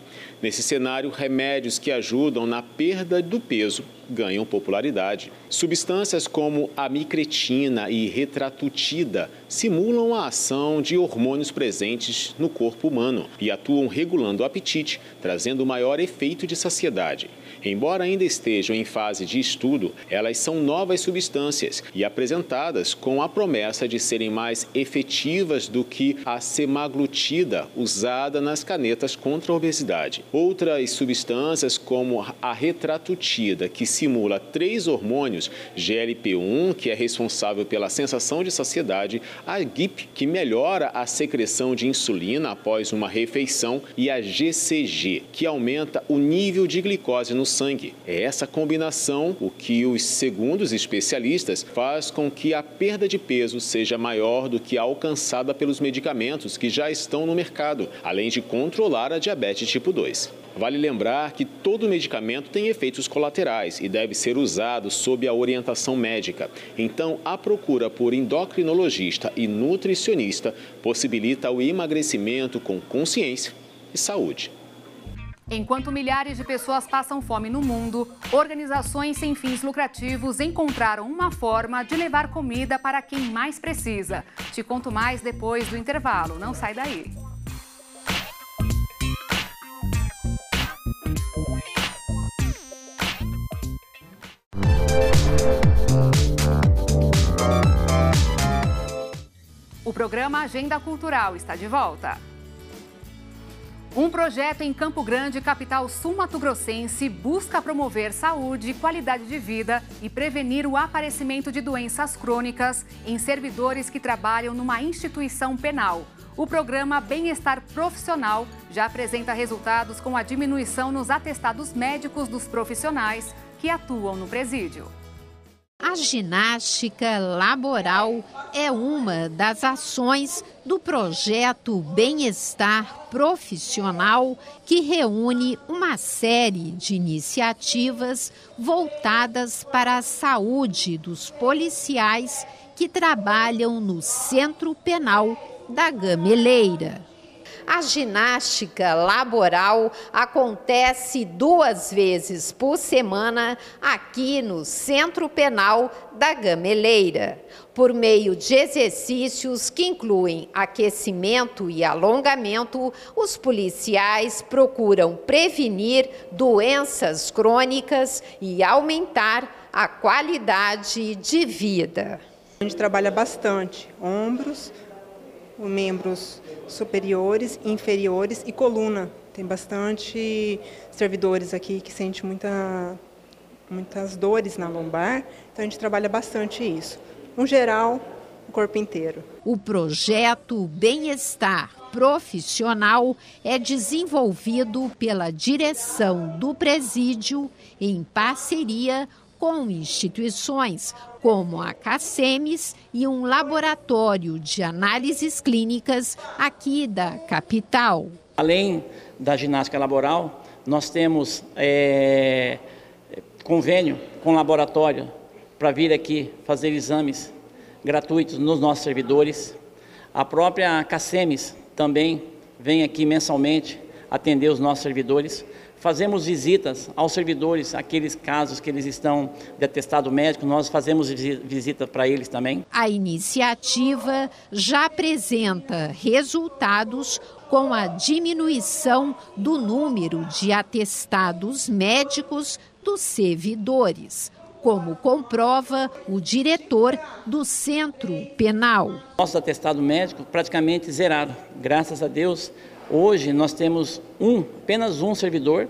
Nesse cenário, remédios que ajudam na perda do peso ganham popularidade. Substâncias como amicretina e retratutida simulam a ação de hormônios presentes no corpo humano e atuam regulando o apetite, trazendo maior efeito de saciedade. Embora ainda estejam em fase de estudo, elas são novas substâncias e apresentadas com a promessa de serem mais efetivas do que a semaglutida usada nas canetas contra a obesidade. Outras substâncias, como a retratutida, que simula três hormônios, GLP-1, que é responsável pela sensação de saciedade, a GIP, que melhora a secreção de insulina após uma refeição, e a GCG, que aumenta o nível de glicose no sangue sangue. É essa combinação o que os segundos especialistas faz com que a perda de peso seja maior do que a alcançada pelos medicamentos que já estão no mercado, além de controlar a diabetes tipo 2. Vale lembrar que todo medicamento tem efeitos colaterais e deve ser usado sob a orientação médica. Então, a procura por endocrinologista e nutricionista possibilita o emagrecimento com consciência e saúde. Enquanto milhares de pessoas passam fome no mundo, organizações sem fins lucrativos encontraram uma forma de levar comida para quem mais precisa. Te conto mais depois do intervalo. Não sai daí. O programa Agenda Cultural está de volta. Um projeto em Campo Grande, capital sul-mato-grossense, busca promover saúde, qualidade de vida e prevenir o aparecimento de doenças crônicas em servidores que trabalham numa instituição penal. O programa Bem-Estar Profissional já apresenta resultados com a diminuição nos atestados médicos dos profissionais que atuam no presídio. A ginástica laboral é uma das ações do projeto Bem-Estar Profissional, que reúne uma série de iniciativas voltadas para a saúde dos policiais que trabalham no Centro Penal da Gameleira. A ginástica laboral acontece duas vezes por semana aqui no Centro Penal da Gameleira, por meio de exercícios que incluem aquecimento e alongamento, os policiais procuram prevenir doenças crônicas e aumentar a qualidade de vida. A gente trabalha bastante ombros, membros superiores, inferiores e coluna. Tem bastante servidores aqui que sente muita, muitas dores na lombar, então a gente trabalha bastante isso. No geral, o corpo inteiro. O projeto Bem-Estar Profissional é desenvolvido pela direção do presídio em parceria com instituições como a CACEMES e um laboratório de análises clínicas aqui da capital. Além da ginástica laboral, nós temos é, convênio com laboratório para vir aqui fazer exames gratuitos nos nossos servidores. A própria CACEMES também vem aqui mensalmente atender os nossos servidores. Fazemos visitas aos servidores, aqueles casos que eles estão de atestado médico, nós fazemos visita para eles também. A iniciativa já apresenta resultados com a diminuição do número de atestados médicos dos servidores como comprova o diretor do Centro Penal. Nosso atestado médico praticamente zerado, graças a Deus. Hoje nós temos um, apenas um servidor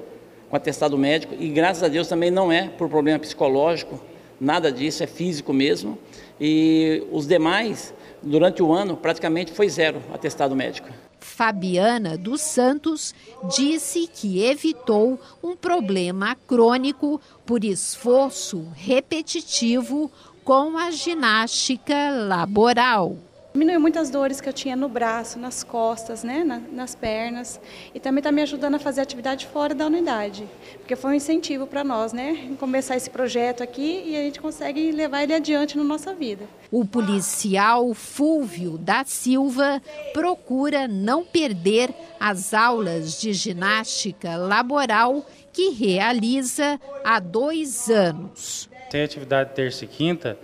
com atestado médico e graças a Deus também não é por problema psicológico, nada disso, é físico mesmo. E os demais, durante o ano, praticamente foi zero atestado médico. Fabiana dos Santos disse que evitou um problema crônico por esforço repetitivo com a ginástica laboral. Diminuiu muitas dores que eu tinha no braço, nas costas, né, na, nas pernas. E também está me ajudando a fazer atividade fora da unidade, porque foi um incentivo para nós, né, começar esse projeto aqui e a gente consegue levar ele adiante na nossa vida. O policial Fulvio da Silva procura não perder as aulas de ginástica laboral que realiza há dois anos. Tem atividade terça e quinta,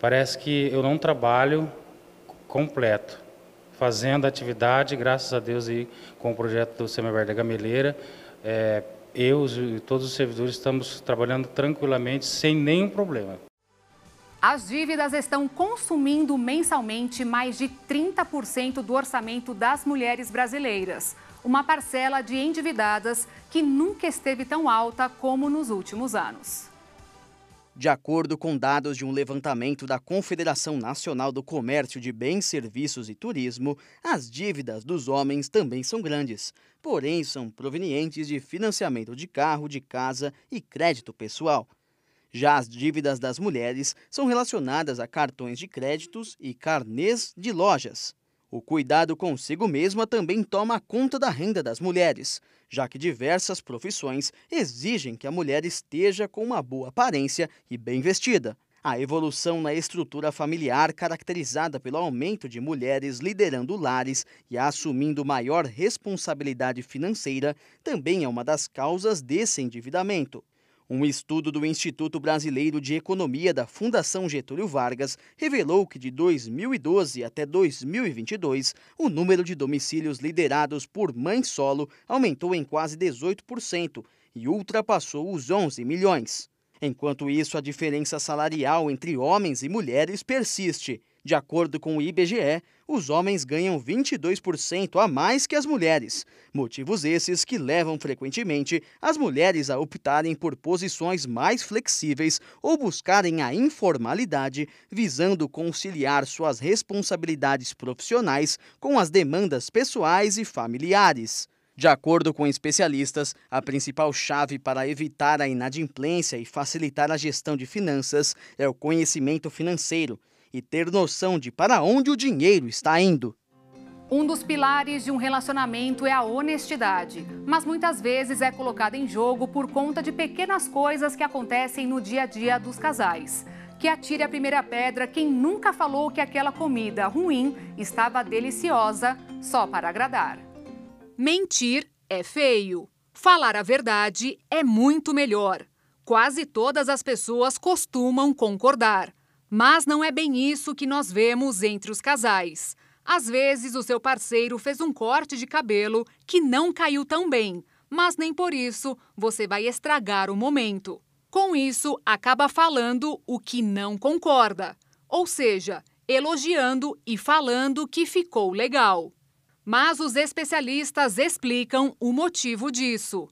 parece que eu não trabalho completo, fazendo atividade, graças a Deus, e com o projeto do Semibar da Gameleira, é, eu e todos os servidores estamos trabalhando tranquilamente, sem nenhum problema. As dívidas estão consumindo mensalmente mais de 30% do orçamento das mulheres brasileiras. Uma parcela de endividadas que nunca esteve tão alta como nos últimos anos. De acordo com dados de um levantamento da Confederação Nacional do Comércio de Bens, Serviços e Turismo, as dívidas dos homens também são grandes, porém são provenientes de financiamento de carro, de casa e crédito pessoal. Já as dívidas das mulheres são relacionadas a cartões de créditos e carnês de lojas. O cuidado consigo mesma também toma conta da renda das mulheres, já que diversas profissões exigem que a mulher esteja com uma boa aparência e bem vestida. A evolução na estrutura familiar, caracterizada pelo aumento de mulheres liderando lares e assumindo maior responsabilidade financeira, também é uma das causas desse endividamento. Um estudo do Instituto Brasileiro de Economia da Fundação Getúlio Vargas revelou que de 2012 até 2022, o número de domicílios liderados por mãe solo aumentou em quase 18% e ultrapassou os 11 milhões. Enquanto isso, a diferença salarial entre homens e mulheres persiste. De acordo com o IBGE, os homens ganham 22% a mais que as mulheres. Motivos esses que levam frequentemente as mulheres a optarem por posições mais flexíveis ou buscarem a informalidade, visando conciliar suas responsabilidades profissionais com as demandas pessoais e familiares. De acordo com especialistas, a principal chave para evitar a inadimplência e facilitar a gestão de finanças é o conhecimento financeiro, e ter noção de para onde o dinheiro está indo. Um dos pilares de um relacionamento é a honestidade, mas muitas vezes é colocada em jogo por conta de pequenas coisas que acontecem no dia a dia dos casais. Que atire a primeira pedra quem nunca falou que aquela comida ruim estava deliciosa só para agradar. Mentir é feio. Falar a verdade é muito melhor. Quase todas as pessoas costumam concordar. Mas não é bem isso que nós vemos entre os casais. Às vezes, o seu parceiro fez um corte de cabelo que não caiu tão bem, mas nem por isso você vai estragar o momento. Com isso, acaba falando o que não concorda, ou seja, elogiando e falando que ficou legal. Mas os especialistas explicam o motivo disso.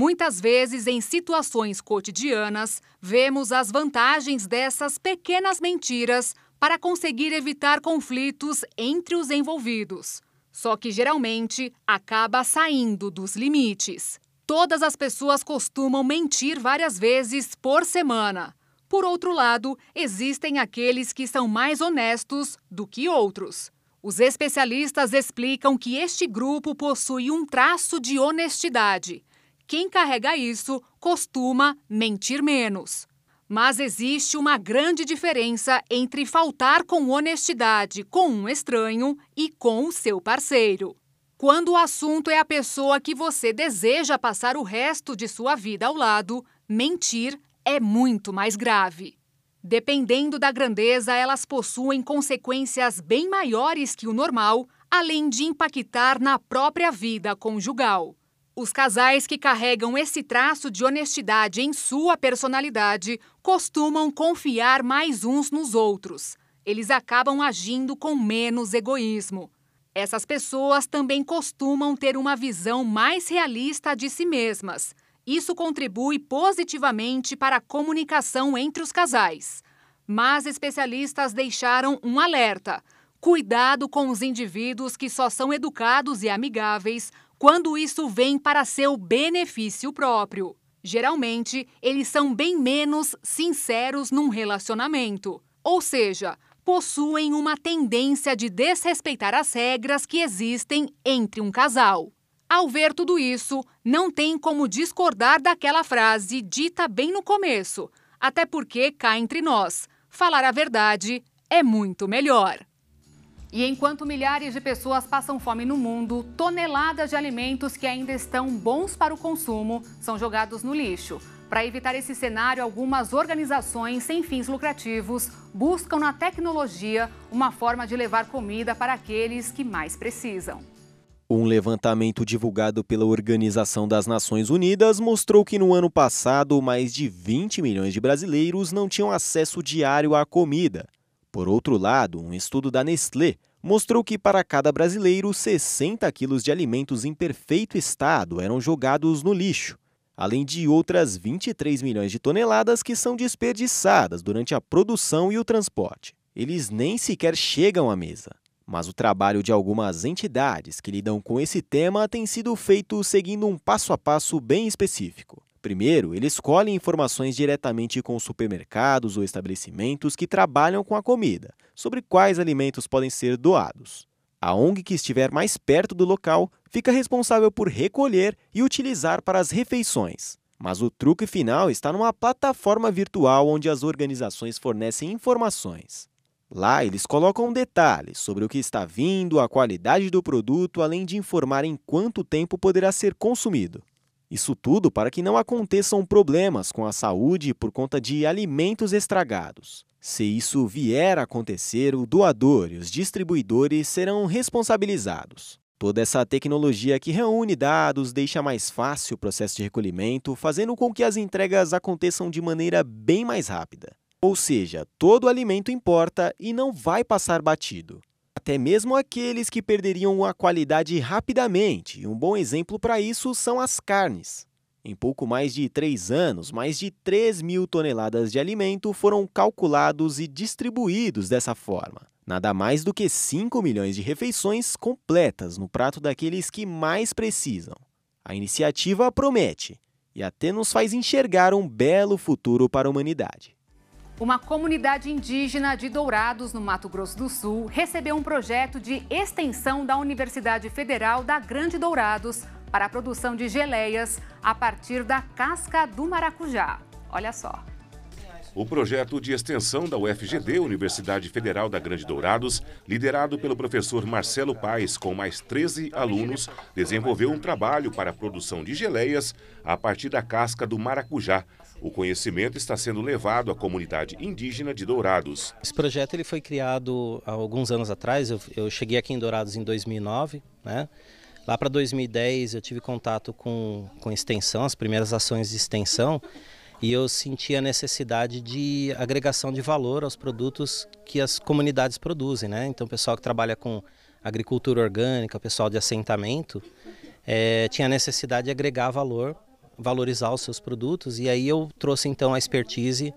Muitas vezes, em situações cotidianas, vemos as vantagens dessas pequenas mentiras para conseguir evitar conflitos entre os envolvidos. Só que geralmente acaba saindo dos limites. Todas as pessoas costumam mentir várias vezes por semana. Por outro lado, existem aqueles que são mais honestos do que outros. Os especialistas explicam que este grupo possui um traço de honestidade, quem carrega isso costuma mentir menos. Mas existe uma grande diferença entre faltar com honestidade com um estranho e com o seu parceiro. Quando o assunto é a pessoa que você deseja passar o resto de sua vida ao lado, mentir é muito mais grave. Dependendo da grandeza, elas possuem consequências bem maiores que o normal, além de impactar na própria vida conjugal. Os casais que carregam esse traço de honestidade em sua personalidade costumam confiar mais uns nos outros. Eles acabam agindo com menos egoísmo. Essas pessoas também costumam ter uma visão mais realista de si mesmas. Isso contribui positivamente para a comunicação entre os casais. Mas especialistas deixaram um alerta: cuidado com os indivíduos que só são educados e amigáveis quando isso vem para seu benefício próprio. Geralmente, eles são bem menos sinceros num relacionamento, ou seja, possuem uma tendência de desrespeitar as regras que existem entre um casal. Ao ver tudo isso, não tem como discordar daquela frase dita bem no começo, até porque cá entre nós, falar a verdade é muito melhor. E enquanto milhares de pessoas passam fome no mundo, toneladas de alimentos que ainda estão bons para o consumo são jogados no lixo. Para evitar esse cenário, algumas organizações sem fins lucrativos buscam na tecnologia uma forma de levar comida para aqueles que mais precisam. Um levantamento divulgado pela Organização das Nações Unidas mostrou que no ano passado mais de 20 milhões de brasileiros não tinham acesso diário à comida. Por outro lado, um estudo da Nestlé mostrou que para cada brasileiro, 60 quilos de alimentos em perfeito estado eram jogados no lixo, além de outras 23 milhões de toneladas que são desperdiçadas durante a produção e o transporte. Eles nem sequer chegam à mesa. Mas o trabalho de algumas entidades que lidam com esse tema tem sido feito seguindo um passo a passo bem específico. Primeiro, ele escolhe informações diretamente com supermercados ou estabelecimentos que trabalham com a comida, sobre quais alimentos podem ser doados. A ONG que estiver mais perto do local fica responsável por recolher e utilizar para as refeições. Mas o truque final está numa plataforma virtual onde as organizações fornecem informações. Lá eles colocam detalhes sobre o que está vindo, a qualidade do produto, além de informar em quanto tempo poderá ser consumido. Isso tudo para que não aconteçam problemas com a saúde por conta de alimentos estragados. Se isso vier a acontecer, o doador e os distribuidores serão responsabilizados. Toda essa tecnologia que reúne dados deixa mais fácil o processo de recolhimento, fazendo com que as entregas aconteçam de maneira bem mais rápida. Ou seja, todo alimento importa e não vai passar batido até mesmo aqueles que perderiam a qualidade rapidamente, e um bom exemplo para isso são as carnes. Em pouco mais de três anos, mais de 3 mil toneladas de alimento foram calculados e distribuídos dessa forma. Nada mais do que 5 milhões de refeições completas no prato daqueles que mais precisam. A iniciativa promete e até nos faz enxergar um belo futuro para a humanidade. Uma comunidade indígena de Dourados, no Mato Grosso do Sul, recebeu um projeto de extensão da Universidade Federal da Grande Dourados para a produção de geleias a partir da casca do maracujá. Olha só. O projeto de extensão da UFGD, Universidade Federal da Grande Dourados, liderado pelo professor Marcelo Paes, com mais 13 alunos, desenvolveu um trabalho para a produção de geleias a partir da casca do maracujá, o conhecimento está sendo levado à comunidade indígena de Dourados. Esse projeto ele foi criado há alguns anos atrás. Eu, eu cheguei aqui em Dourados em 2009, né? Lá para 2010 eu tive contato com, com extensão, as primeiras ações de extensão, e eu senti a necessidade de agregação de valor aos produtos que as comunidades produzem, né? Então, o pessoal que trabalha com agricultura orgânica, o pessoal de assentamento, é, tinha a necessidade de agregar valor valorizar os seus produtos. E aí eu trouxe então a expertise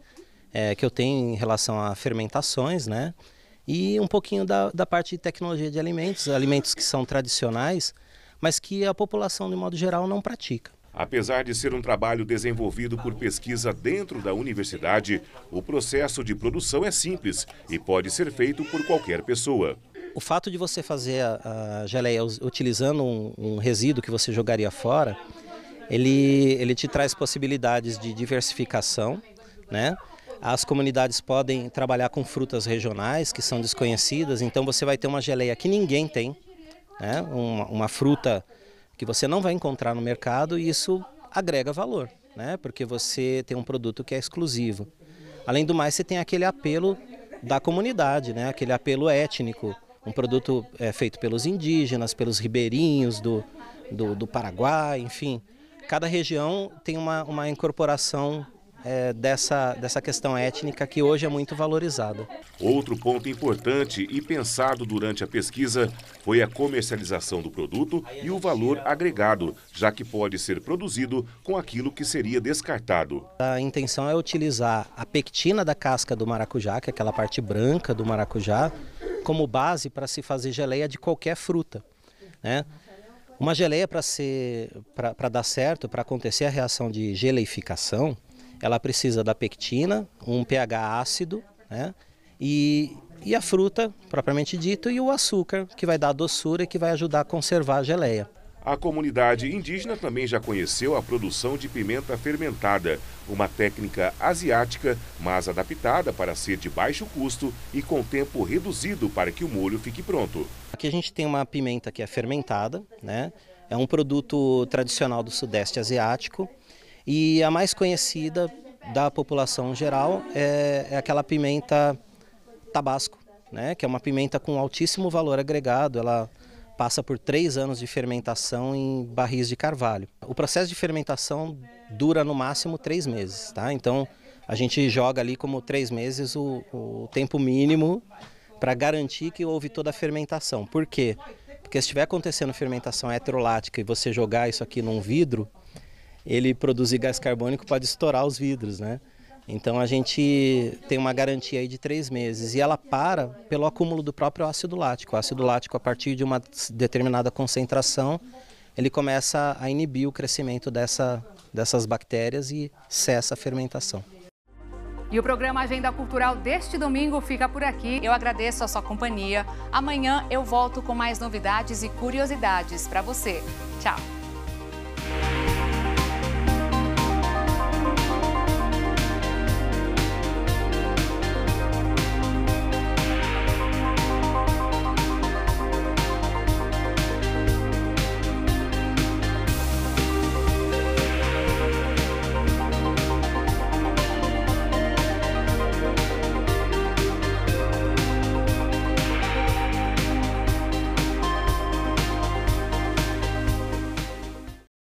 é, que eu tenho em relação a fermentações, né? E um pouquinho da, da parte de tecnologia de alimentos, alimentos que são tradicionais, mas que a população, de modo geral, não pratica. Apesar de ser um trabalho desenvolvido por pesquisa dentro da universidade, o processo de produção é simples e pode ser feito por qualquer pessoa. O fato de você fazer a, geleia utilizando um, um resíduo que você jogaria fora ele, ele te traz possibilidades de diversificação, né? As comunidades podem trabalhar com frutas regionais que são desconhecidas, então você vai ter uma geleia que ninguém tem, né? uma, uma fruta que você não vai encontrar no mercado e isso agrega valor, né? porque você tem um produto que é exclusivo. Além do mais, você tem aquele apelo da comunidade, né? aquele apelo étnico, um produto é, feito pelos indígenas, pelos ribeirinhos do, do, do Paraguai, enfim. Cada região tem uma, uma incorporação é, dessa, dessa questão étnica que hoje é muito valorizada. Outro ponto importante e pensado durante a pesquisa foi a comercialização do produto e o valor agregado, já que pode ser produzido com aquilo que seria descartado. A intenção é utilizar a pectina da casca do maracujá, que é aquela parte branca do maracujá, como base para se fazer geleia de qualquer fruta. Né? Uma geleia para dar certo, para acontecer a reação de geleificação, ela precisa da pectina, um pH ácido, né? E, e a fruta, propriamente dito, e o açúcar, que vai dar a doçura e que vai ajudar a conservar a geleia. A comunidade indígena também já conheceu a produção de pimenta fermentada, uma técnica asiática, mas adaptada para ser de baixo custo e com tempo reduzido para que o molho fique pronto. Aqui a gente tem uma pimenta que é fermentada, né? É um produto tradicional do Sudeste Asiático e a mais conhecida da população geral é, é aquela pimenta tabasco, né? Que é uma pimenta com altíssimo valor agregado, ela passa por três anos de fermentação em barris de carvalho. O processo de fermentação dura no máximo três meses, tá? Então a gente joga ali como três meses o, o tempo mínimo para garantir que houve toda a fermentação. Por quê? Porque se estiver acontecendo fermentação heterolática e você jogar isso aqui num vidro, ele produzir gás carbônico pode estourar os vidros, né? Então a gente tem uma garantia aí de três meses e ela para pelo acúmulo do próprio ácido lático. O ácido lático, a partir de uma determinada concentração, ele começa a inibir o crescimento dessa, dessas bactérias e cessa a fermentação. E o programa Agenda Cultural deste domingo fica por aqui. Eu agradeço a sua companhia. Amanhã eu volto com mais novidades e curiosidades para você. Tchau!